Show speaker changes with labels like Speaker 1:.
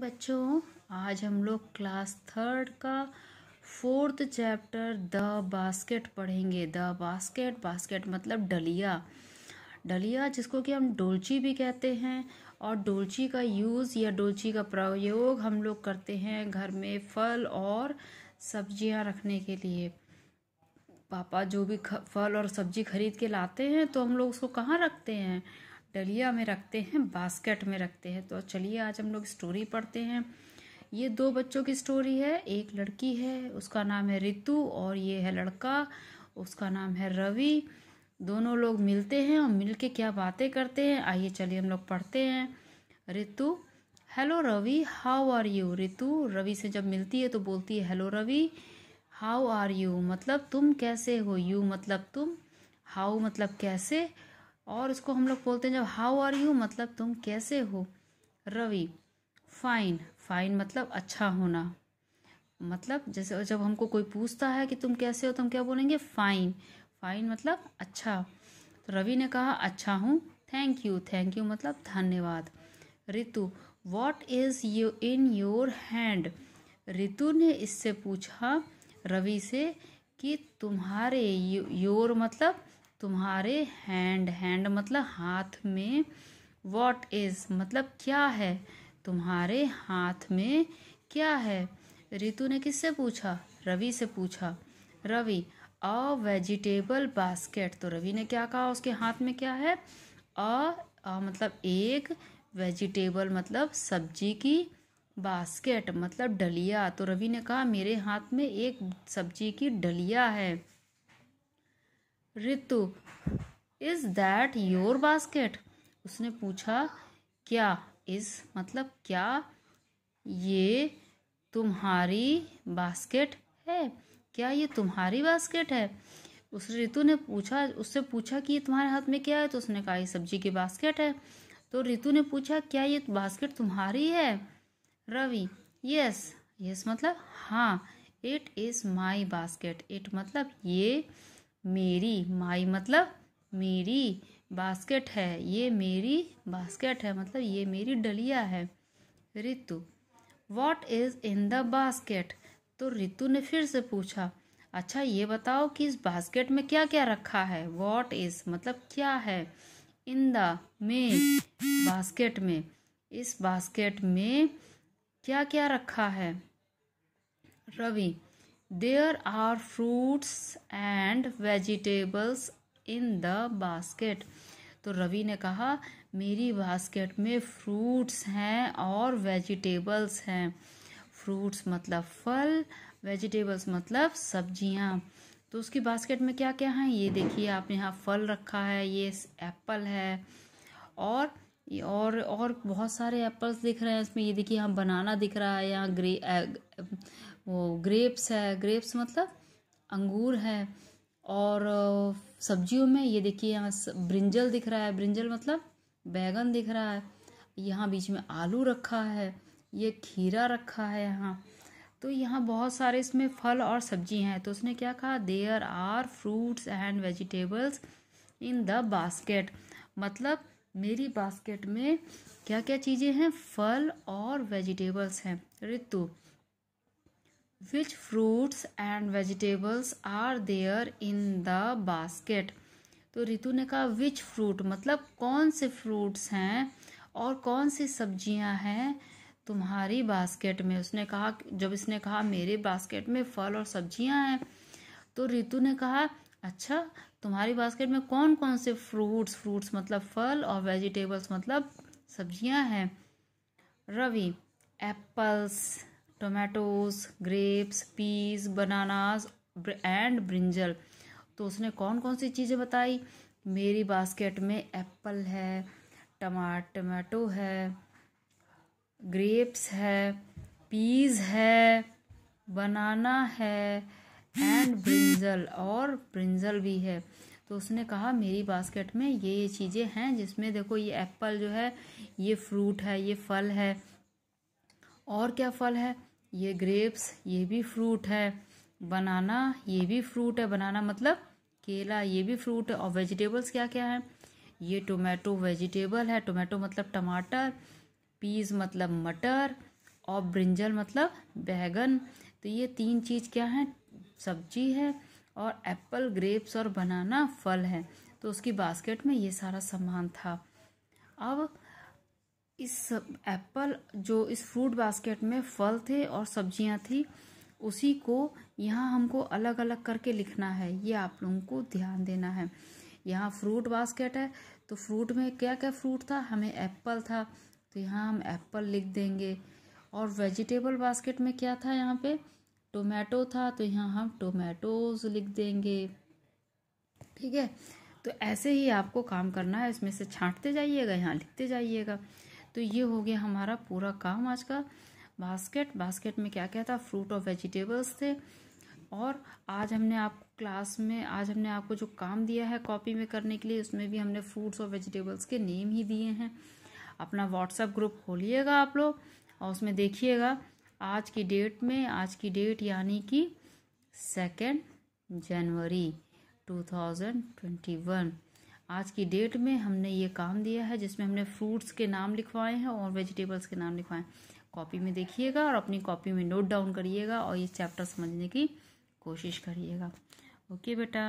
Speaker 1: बच्चों आज हम लोग क्लास थर्ड का फोर्थ चैप्टर द बास्केट पढ़ेंगे द बास्केट बास्केट मतलब डलिया डलिया जिसको कि हम डोलची भी कहते हैं और डोलची का यूज़ या डोलची का प्रयोग हम लोग करते हैं घर में फल और सब्जियां रखने के लिए पापा जो भी फल और सब्जी खरीद के लाते हैं तो हम लोग उसको कहाँ रखते हैं डलिया में रखते हैं बास्केट में रखते हैं तो चलिए आज हम लोग स्टोरी पढ़ते हैं ये दो बच्चों की स्टोरी है एक लड़की है उसका नाम है रितु और ये है लड़का उसका नाम है रवि दोनों लोग मिलते हैं और मिल क्या बातें करते हैं आइए चलिए हम लोग पढ़ते हैं Ritu hello Ravi how are you Ritu Ravi से जब मिलती है तो बोलती है hello Ravi how are you मतलब तुम कैसे हो यू मतलब तुम हाउ मतलब कैसे और उसको हम लोग बोलते हैं जब हाउ आर यू मतलब तुम कैसे हो रवि फाइन फाइन मतलब अच्छा होना मतलब जैसे जब हमको कोई पूछता है कि तुम कैसे हो तो हम क्या बोलेंगे फाइन फाइन मतलब अच्छा तो रवि ने कहा अच्छा हूँ थैंक यू थैंक यू मतलब धन्यवाद Ritu what is you in your hand Ritu ने इससे पूछा रवि से कि तुम्हारे योर मतलब तुम्हारे हैंड हैंड मतलब हाथ में वॉट इज़ मतलब क्या है तुम्हारे हाथ में क्या है रितु ने किससे पूछा रवि से पूछा रवि अ वेजिटेबल बास्केट तो रवि ने क्या कहा उसके हाथ में क्या है अ मतलब एक वेजिटेबल मतलब सब्जी की बास्केट मतलब डलिया तो रवि ने कहा मेरे हाथ में एक सब्जी की डलिया है Ritu is that your basket उसने पूछा क्या इस मतलब क्या ये तुम्हारी बास्केट है क्या ये तुम्हारी बास्केट है उस रितु ने पूछा उससे पूछा कि ये तुम्हारे हाथ में क्या है तो उसने कहा ये सब्जी की बास्केट है तो रितु ने पूछा क्या ये बास्केट तुम्हारी है रवि यस यस मतलब हाँ it is my basket it मतलब ये मेरी माई मतलब मेरी बास्केट है ये मेरी बास्केट है मतलब ये मेरी डलिया है Ritu what is in the basket तो ऋतु ने फिर से पूछा अच्छा ये बताओ कि इस बास्केट में क्या क्या रखा है वॉट इज़ मतलब क्या है इन द में बास्केट में इस बास्केट में क्या क्या रखा है Ravi there are fruits and vegetables in the basket तो रवि ने कहा मेरी बास्केट में फ्रूट्स हैं और वेजिटेबल्स हैं फ्रूट्स मतलब फल वेजिटेबल्स मतलब सब्जियां तो उसकी बास्केट में क्या क्या हैं ये देखिए आपने यहाँ फल रखा है ये एप्पल है और और और बहुत सारे एप्पल्स दिख रहे हैं इसमें ये देखिए यहाँ बनाना दिख रहा है यहाँ ग्रे वो ग्रेप्स है ग्रेप्स मतलब अंगूर है और सब्जियों में ये देखिए यहाँ ब्रिंजल दिख रहा है ब्रिंजल मतलब बैगन दिख रहा है यहाँ बीच में आलू रखा है ये खीरा रखा है यहाँ तो यहाँ बहुत सारे इसमें फल और सब्जी हैं तो उसने क्या कहा there are fruits and vegetables in the basket मतलब मेरी बास्केट में क्या क्या चीज़ें हैं फल और वेजिटेबल्स हैं ऋतु which fruits and vegetables are there in the basket तो रितु ने कहा विच फ्रूट मतलब कौन से फ्रूट्स हैं और कौन सी सब्जियां हैं तुम्हारी बास्केट में उसने कहा जब इसने कहा मेरे बास्केट में फल और सब्जियां हैं तो रितु ने कहा अच्छा तुम्हारी बास्केट में कौन कौन से फ्रूट्स फ्रूट्स मतलब फल और वेजिटेबल्स मतलब सब्जियां हैं Ravi apples tomatoes grapes peas bananas and brinjal तो उसने कौन कौन सी चीज़ें बताई मेरी बास्केट में एप्पल है टमाट टमाटो है ग्रेप्स है पीज है बनाना है एंड ब्रिंजल और ब्रिंजल भी है तो उसने कहा मेरी बास्केट में ये ये चीज़ें हैं जिसमें देखो ये एप्पल जो है ये फ्रूट है ये फल है और क्या फल है ये ग्रेप्स ये भी फ्रूट है बनाना ये भी फ्रूट है बनाना मतलब केला ये भी फ्रूट है और वेजिटेबल्स क्या क्या है ये टोमेटो वेजिटेबल है टोमेटो मतलब टमाटर पीज मतलब मटर और ब्रिंजल मतलब बैगन तो ये तीन चीज़ क्या है सब्जी है और एप्पल ग्रेप्स और बनाना फल है तो उसकी बास्केट में ये सारा सामान था अब इस एप्पल जो इस फ्रूट बास्केट में फल थे और सब्जियां थी उसी को यहाँ हमको अलग अलग करके लिखना है ये आप लोगों को ध्यान देना है यहाँ फ्रूट बास्केट है तो फ्रूट में क्या क्या फ्रूट था हमें एप्पल था तो यहाँ हम एप्पल लिख देंगे और वेजिटेबल बास्केट में क्या था यहाँ पे टोमेटो था तो यहाँ हम टोमेटोज लिख देंगे ठीक है तो ऐसे ही आपको काम करना है इसमें से छांटते जाइएगा यहाँ लिखते जाइएगा तो ये हो गया हमारा पूरा काम आज का बास्केट बास्केट में क्या क्या था फ्रूट और वेजिटेबल्स थे और आज हमने आप क्लास में आज हमने आपको जो काम दिया है कॉपी में करने के लिए उसमें भी हमने फ्रूट्स और वेजिटेबल्स के नेम ही दिए हैं अपना व्हाट्सएप ग्रुप खोलिएगा आप लोग और उसमें देखिएगा आज की डेट में आज की डेट यानी कि second January two thousand twenty one आज की डेट में हमने ये काम दिया है जिसमें हमने फ्रूट्स के नाम लिखवाए हैं और वेजिटेबल्स के नाम लिखवाए हैं कॉपी में देखिएगा और अपनी कॉपी में नोट डाउन करिएगा और ये चैप्टर समझने की कोशिश करिएगा ओके बेटा